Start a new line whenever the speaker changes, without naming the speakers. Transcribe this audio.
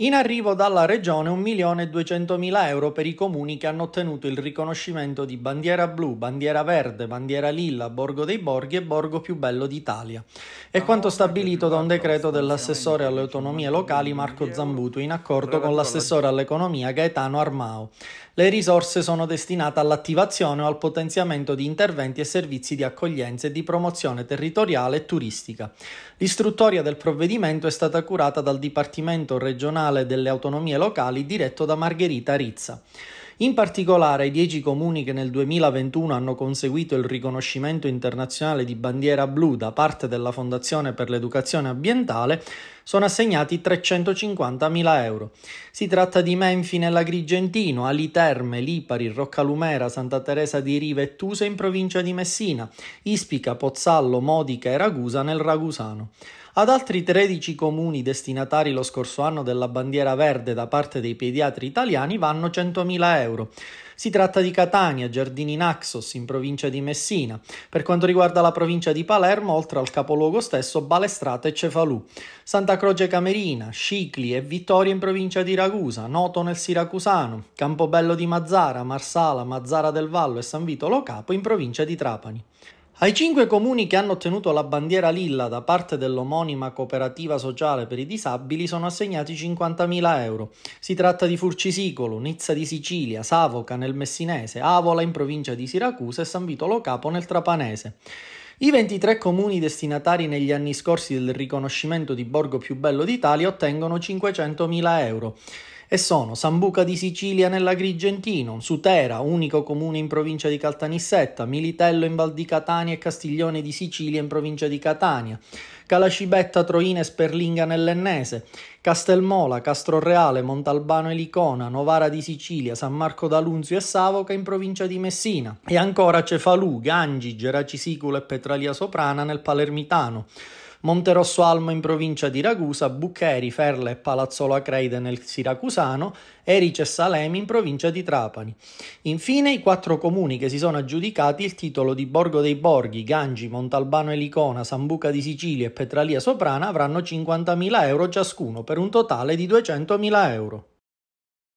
In arrivo dalla Regione 1.200.000 euro per i comuni che hanno ottenuto il riconoscimento di bandiera blu, bandiera verde, bandiera lilla, Borgo dei Borghi e Borgo più bello d'Italia. È ah, quanto stabilito da un decreto dell'assessore alle autonomie locali Marco Zambuto in accordo con l'assessore all'economia Gaetano Armao. Le risorse sono destinate all'attivazione o al potenziamento di interventi e servizi di accoglienza e di promozione territoriale e turistica. L'istruttoria del provvedimento è stata curata dal Dipartimento regionale comunale delle autonomie locali diretto da Margherita Rizza. In particolare i 10 comuni che nel 2021 hanno conseguito il riconoscimento internazionale di bandiera blu da parte della Fondazione per l'Educazione Ambientale sono assegnati 350.000 euro. Si tratta di Menfi nell'Agrigentino, Ali Terme, Lipari, Roccalumera, Santa Teresa di Riva e Tuse in provincia di Messina, Ispica, Pozzallo, Modica e Ragusa nel Ragusano. Ad altri 13 comuni destinatari lo scorso anno della bandiera verde da parte dei pediatri italiani vanno 100.000 euro. Si tratta di Catania, Giardini Naxos, in provincia di Messina. Per quanto riguarda la provincia di Palermo, oltre al capoluogo stesso, Balestrata e Cefalù. Santa Croce Camerina, Scicli e Vittoria in provincia di Ragusa, Noto nel Siracusano, Campobello di Mazzara, Marsala, Mazzara del Vallo e San Vitolo Capo in provincia di Trapani. Ai cinque comuni che hanno ottenuto la bandiera lilla da parte dell'omonima cooperativa sociale per i disabili sono assegnati 50.000 euro. Si tratta di Furcisicolo, Nizza di Sicilia, Savoca nel Messinese, Avola in provincia di Siracusa e San Vitolo Capo nel Trapanese. I 23 comuni destinatari negli anni scorsi del riconoscimento di Borgo più bello d'Italia ottengono 500.000 euro e sono Sambuca di Sicilia nell'Agrigentino, Sutera, unico comune in provincia di Caltanissetta, Militello in Val di Catania e Castiglione di Sicilia in provincia di Catania, Calascibetta, Troina e Sperlinga nell'Ennese, Castelmola, Castroreale, Montalbano e Licona, Novara di Sicilia, San Marco d'Alunzio e Savoca in provincia di Messina e ancora Cefalù, Gangi, Geraci e Petralia Soprana nel Palermitano. Monterosso Alma in provincia di Ragusa, Buccheri, Ferla e Palazzolo Acreide nel Siracusano, Erice e Salemi in provincia di Trapani. Infine i quattro comuni che si sono aggiudicati il titolo di Borgo dei Borghi, Gangi, Montalbano e Licona, Sambuca di Sicilia e Petralia Soprana avranno 50.000 euro ciascuno per un totale di 200.000 euro.